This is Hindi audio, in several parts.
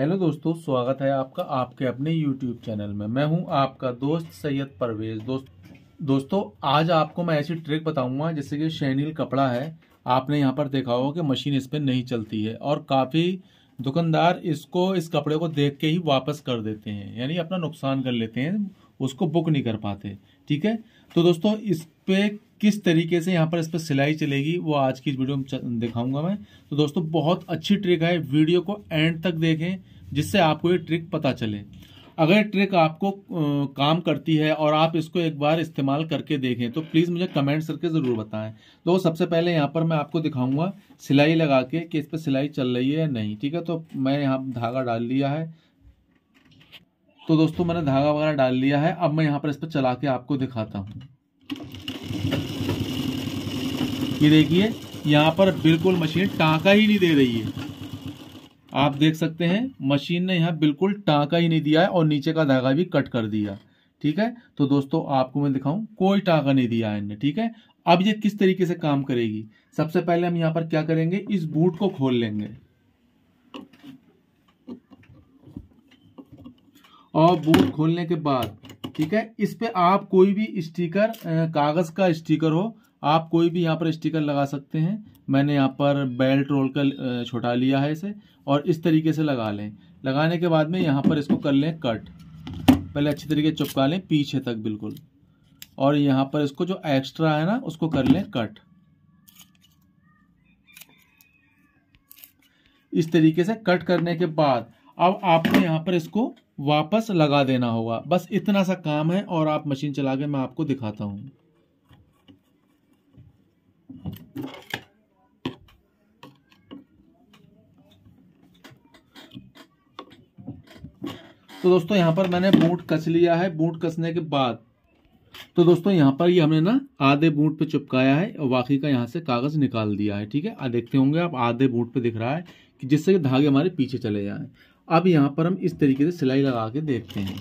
हेलो दोस्तों स्वागत है आपका आपके अपने यूट्यूब चैनल में मैं हूं आपका दोस्त सैयद परवेज दोस्त दोस्तों आज आपको मैं ऐसी ट्रिक बताऊंगा जैसे कि शैनील कपड़ा है आपने यहां पर देखा होगा कि मशीन इस पर नहीं चलती है और काफ़ी दुकानदार इसको इस कपड़े को देख के ही वापस कर देते हैं यानी अपना नुकसान कर लेते हैं उसको बुक नहीं कर पाते ठीक है तो दोस्तों इस पर किस तरीके से यहाँ पर इस पर सिलाई चलेगी वो आज की वीडियो में दिखाऊंगा मैं तो दोस्तों बहुत अच्छी ट्रिक है वीडियो को एंड तक देखें जिससे आपको ये ट्रिक पता चले अगर ट्रिक आपको काम करती है और आप इसको एक बार इस्तेमाल करके देखें तो प्लीज़ मुझे कमेंट करके ज़रूर बताएं तो सबसे पहले यहाँ पर मैं आपको दिखाऊंगा सिलाई लगा के कि इस पर सिलाई चल रही है या नहीं ठीक है तो मैं यहाँ धागा डाल लिया है तो दोस्तों मैंने धागा वगैरह डाल लिया है अब मैं यहाँ पर इस पर चला के आपको दिखाता हूँ ये देखिए यहाँ पर बिल्कुल मशीन टाँका ही नहीं दे रही है आप देख सकते हैं मशीन ने यहाँ बिल्कुल टाँका ही नहीं दिया है और नीचे का धागा भी कट कर दिया ठीक है तो दोस्तों आपको मैं दिखाऊं कोई टाँका नहीं दिया है इनने ठीक है अब ये किस तरीके से काम करेगी सबसे पहले हम यहाँ पर क्या करेंगे इस बूट को खोल लेंगे और बूथ खोलने के बाद ठीक है इस पे आप कोई भी स्टिकर कागज का स्टिकर हो आप कोई भी यहाँ पर स्टिकर लगा सकते हैं मैंने यहाँ पर बेल्ट रोल का छुटा लिया है इसे और इस तरीके से लगा लें लगाने के बाद में यहाँ पर इसको कर लें कट पहले अच्छी तरीके से लें पीछे तक बिल्कुल और यहाँ पर इसको जो एक्स्ट्रा है ना उसको कर लें कट इस तरीके से कट करने के बाद अब आपने यहाँ पर इसको वापस लगा देना होगा बस इतना सा काम है और आप मशीन चला के मैं आपको दिखाता हूँ तो दोस्तों यहाँ पर मैंने बूट कस लिया है बूट कसने के बाद तो दोस्तों यहाँ पर ये यह हमने ना आधे बूट पे चिपकाया है और बाकी का यहाँ से कागज निकाल दिया है ठीक है देखते होंगे आप आधे बूट पे दिख रहा है कि जिससे कि धागे हमारे पीछे चले जाएं अब यहाँ पर हम इस तरीके से सिलाई लगा के देखते हैं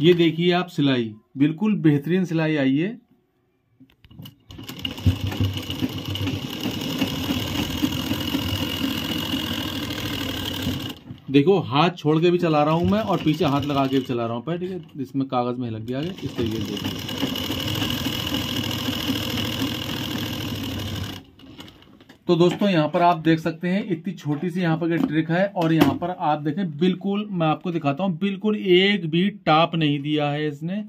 ये देखिए आप सिलाई बिल्कुल बेहतरीन सिलाई आई है देखो हाथ छोड़ के भी चला रहा हूं मैं और पीछे हाथ लगा के भी चला रहा हूं पर ठीक है इसमें कागज में लग गया इस तरीके से तो दोस्तों यहाँ पर आप देख सकते हैं इतनी छोटी सी यहाँ पर ट्रिक है और यहाँ पर आप देखें बिल्कुल मैं आपको दिखाता हूँ बिल्कुल एक भी टाप नहीं दिया है इसने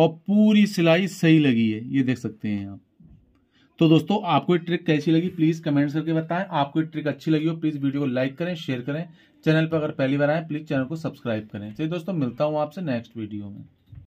और पूरी सिलाई सही लगी है ये देख सकते हैं आप तो दोस्तों आपको ये ट्रिक कैसी लगी प्लीज़ कमेंट करके बताएं आपको ये ट्रिक अच्छी लगी हो प्लीज़ वीडियो को लाइक करें शेयर करें चैनल पर अगर पहली बार आए प्लीज़ चैनल को सब्सक्राइब करें चलिए दोस्तों मिलता हूँ आपसे नेक्स्ट वीडियो में